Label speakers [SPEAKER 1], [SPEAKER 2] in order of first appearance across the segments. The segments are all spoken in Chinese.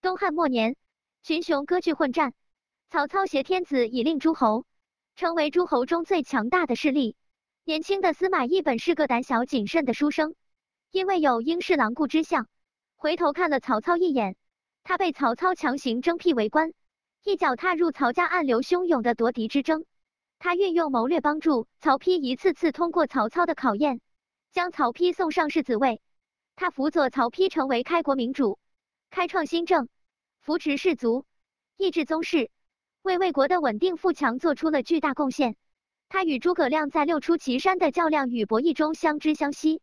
[SPEAKER 1] 东汉末年，群雄割据混战，曹操挟天子以令诸侯，成为诸侯中最强大的势力。年轻的司马懿本是个胆小谨慎的书生，因为有英侍郎顾之相，回头看了曹操一眼。他被曹操强行征辟为官，一脚踏入曹家暗流汹涌的夺嫡之争。他运用谋略帮助曹丕一次次通过曹操的考验，将曹丕送上世子位。他辅佐曹丕成为开国明主。开创新政，扶持士族，抑制宗室，为魏国的稳定富强做出了巨大贡献。他与诸葛亮在六出祁山的较量与博弈中相知相惜，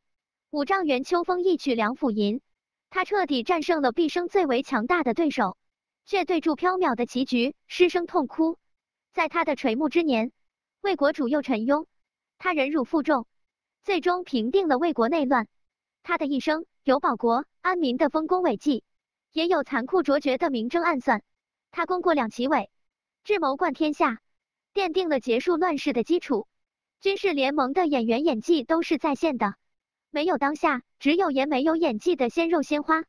[SPEAKER 1] 五丈原秋风一曲《梁甫吟》，他彻底战胜了毕生最为强大的对手，却对住飘渺的棋局失声痛哭。在他的垂暮之年，魏国主又沉雍，他忍辱负重，最终平定了魏国内乱。他的一生有保国安民的丰功伟绩。也有残酷卓绝的明争暗算，他功过两旗尾，智谋冠天下，奠定了结束乱世的基础。军事联盟的演员演技都是在线的，没有当下，只有言，没有演技的鲜肉鲜花，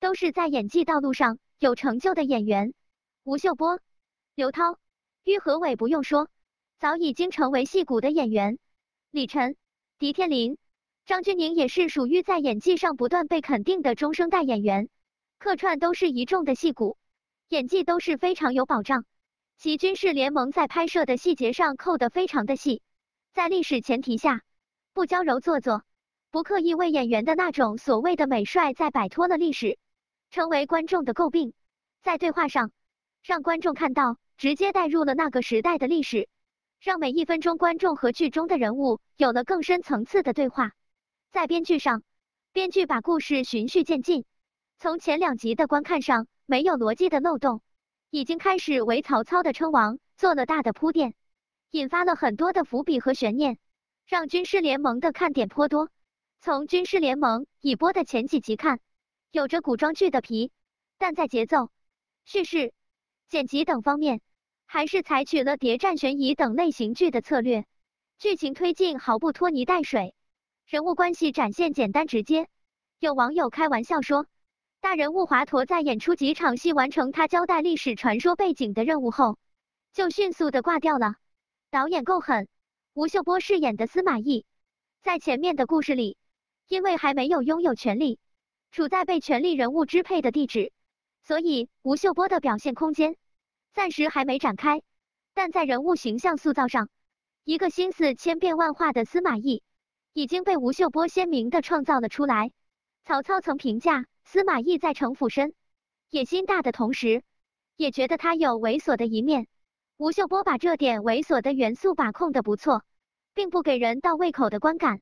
[SPEAKER 1] 都是在演技道路上有成就的演员。吴秀波、刘涛、于和伟不用说，早已经成为戏骨的演员。李晨、狄天林、张钧甯也是属于在演技上不断被肯定的中生代演员。客串都是一众的戏骨，演技都是非常有保障。其军事联盟在拍摄的细节上扣的非常的细，在历史前提下，不娇柔做作，不刻意为演员的那种所谓的美帅，在摆脱了历史，成为观众的诟病。在对话上，让观众看到直接带入了那个时代的历史，让每一分钟观众和剧中的人物有了更深层次的对话。在编剧上，编剧把故事循序渐进。从前两集的观看上，没有逻辑的漏洞，已经开始为曹操的称王做了大的铺垫，引发了很多的伏笔和悬念，让军师联盟的看点颇多。从军师联盟已播的前几集看，有着古装剧的皮，但在节奏、叙事、剪辑等方面，还是采取了谍战悬疑等类型剧的策略，剧情推进毫不拖泥带水，人物关系展现简单直接。有网友开玩笑说。大人物华佗在演出几场戏，完成他交代历史传说背景的任务后，就迅速的挂掉了。导演够狠。吴秀波饰演的司马懿，在前面的故事里，因为还没有拥有权力，处在被权力人物支配的地址，所以吴秀波的表现空间暂时还没展开。但在人物形象塑造上，一个心思千变万化的司马懿，已经被吴秀波鲜明的创造了出来。曹操曾评价。司马懿在城府深、野心大的同时，也觉得他有猥琐的一面。吴秀波把这点猥琐的元素把控的不错，并不给人倒胃口的观感，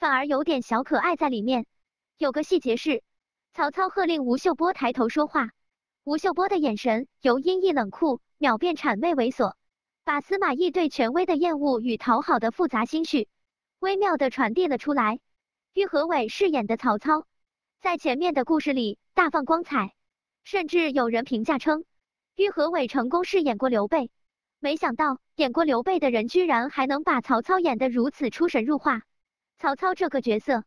[SPEAKER 1] 反而有点小可爱在里面。有个细节是，曹操喝令吴秀波抬头说话，吴秀波的眼神由阴翳冷酷秒变谄媚猥琐，把司马懿对权威的厌恶与讨好的复杂心绪，微妙的传递了出来。于和伟饰演的曹操。在前面的故事里大放光彩，甚至有人评价称，于和伟成功饰演过刘备。没想到演过刘备的人，居然还能把曹操演得如此出神入化。曹操这个角色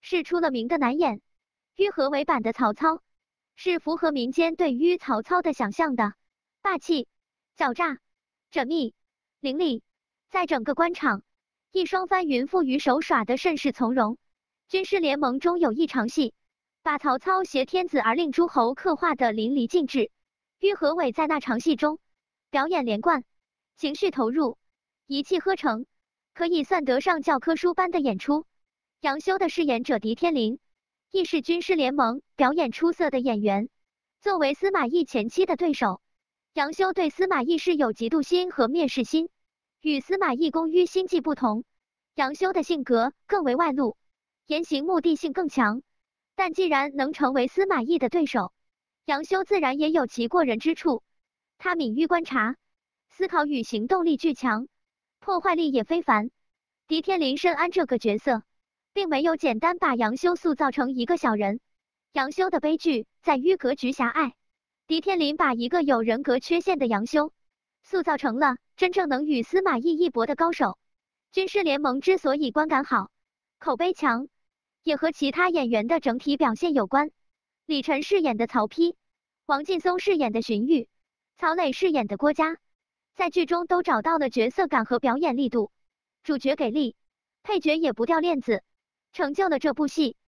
[SPEAKER 1] 是出了名的难演，于和伟版的曹操是符合民间对于曹操的想象的：霸气、狡诈、缜密、凌厉，在整个官场，一双翻云覆雨手耍得甚是从容。军师联盟中有一场戏。把曹操挟天子而令诸侯刻画的淋漓尽致，于和伟在那场戏中表演连贯，情绪投入，一气呵成，可以算得上教科书般的演出。杨修的饰演者狄天林亦是军师联盟表演出色的演员。作为司马懿前期的对手，杨修对司马懿是有嫉妒心和蔑视心。与司马懿工于心计不同，杨修的性格更为外露，言行目的性更强。但既然能成为司马懿的对手，杨修自然也有其过人之处。他敏于观察、思考与行动力俱强，破坏力也非凡。狄天林深谙这个角色，并没有简单把杨修塑造成一个小人。杨修的悲剧在于格局狭隘。狄天林把一个有人格缺陷的杨修，塑造成了真正能与司马懿一搏的高手。军师联盟之所以观感好、口碑强。也和其他演员的整体表现有关。李晨饰演的曹丕，王劲松饰演的荀彧，曹磊饰演的郭嘉，在剧中都找到了角色感和表演力度。主角给力，配角也不掉链子，成就了这部戏。